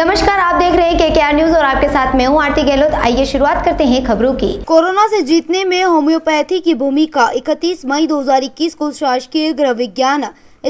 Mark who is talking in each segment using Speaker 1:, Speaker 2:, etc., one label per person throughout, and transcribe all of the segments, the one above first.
Speaker 1: नमस्कार आप देख रहे हैं के के आर न्यूज और आपके साथ मैं हूं आरती गहलोत आइए शुरुआत करते हैं खबरों की कोरोना से जीतने में होम्योपैथी की भूमिका 31 मई 2021 को शासकीय गृह विज्ञान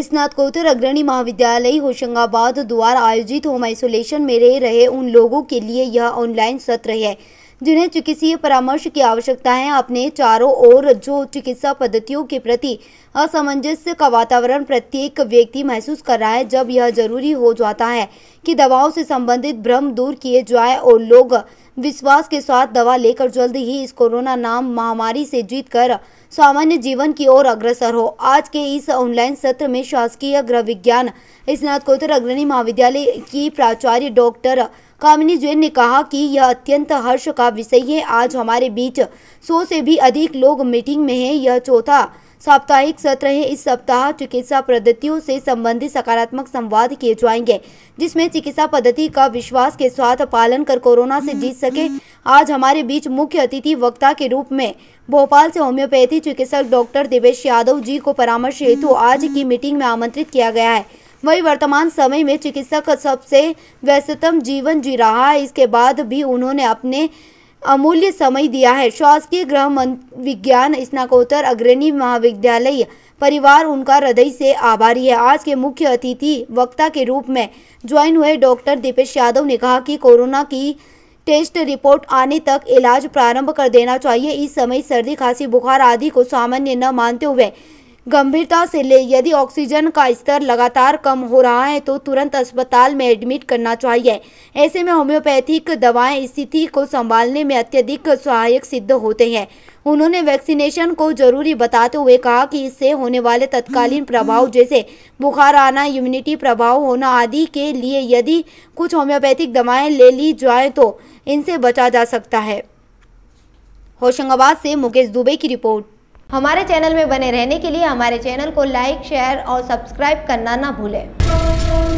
Speaker 1: स्नातकोत्तर अग्रणी महाविद्यालय होशंगाबाद द्वारा आयोजित होम आइसोलेशन में रह रहे उन लोगों के लिए यह ऑनलाइन सत्र है जिन्हें चिकित्सीय परामर्श की आवश्यकता है अपने चारों ओर जो चिकित्सा पद्धतियों के प्रति असमंजस्य का वातावरण प्रत्येक व्यक्ति महसूस कर रहा है जब यह जरूरी हो जाता है कि दवाओं से संबंधित भ्रम दूर किए जाए और लोग विश्वास के साथ दवा लेकर जल्द ही इस कोरोना नाम महामारी से जीत कर सामान्य जीवन की ओर अग्रसर हो आज के इस ऑनलाइन सत्र में शासकीय गृह विज्ञान स्नातकोत्तर अग्रणी महाविद्यालय की प्राचार्य डॉक्टर कामिनी जैन ने कहा कि यह अत्यंत हर्ष का विषय है आज हमारे बीच सौ से भी अधिक लोग मीटिंग में है यह चौथा साप्ताहिक सत्र है इस सप्ताह चिकित्सा पद्धतियों से संबंधित सकारात्मक संवाद किए जाएंगे जिसमें चिकित्सा पद्धति का विश्वास के साथ पालन कर कोरोना से जीत सके आज हमारे बीच मुख्य अतिथि वक्ता के रूप में भोपाल से होम्योपैथी चिकित्सक डॉक्टर देवेश यादव जी को परामर्श हेतु आज की मीटिंग में आमंत्रित किया गया है वही वर्तमान समय में चिकित्सक सबसे व्यस्ततम जीवन जी रहा है इसके बाद भी उन्होंने अपने अमूल्य समय दिया है शासकीय गृह विज्ञान स्नाकोत्तर अग्रणी महाविद्यालय परिवार उनका हृदय से आभारी है आज के मुख्य अतिथि वक्ता के रूप में ज्वाइन हुए डॉक्टर दीपेश यादव ने कहा कि कोरोना की टेस्ट रिपोर्ट आने तक इलाज प्रारंभ कर देना चाहिए इस समय सर्दी खांसी बुखार आदि को सामान्य न मानते हुए गंभीरता से ले यदि ऑक्सीजन का स्तर लगातार कम हो रहा है तो तुरंत अस्पताल में एडमिट करना चाहिए ऐसे में होम्योपैथिक दवाएं स्थिति को संभालने में अत्यधिक सहायक सिद्ध होते हैं उन्होंने वैक्सीनेशन को जरूरी बताते हुए कहा कि इससे होने वाले तत्कालीन प्रभाव जैसे बुखार आना इम्यूनिटी प्रभाव होना आदि के लिए यदि कुछ होम्योपैथिक दवाएं ले ली जाए तो इनसे बचा जा सकता है होशंगाबाद से मुकेश दुबे की रिपोर्ट हमारे चैनल में बने रहने के लिए हमारे चैनल को लाइक शेयर और सब्सक्राइब करना ना भूलें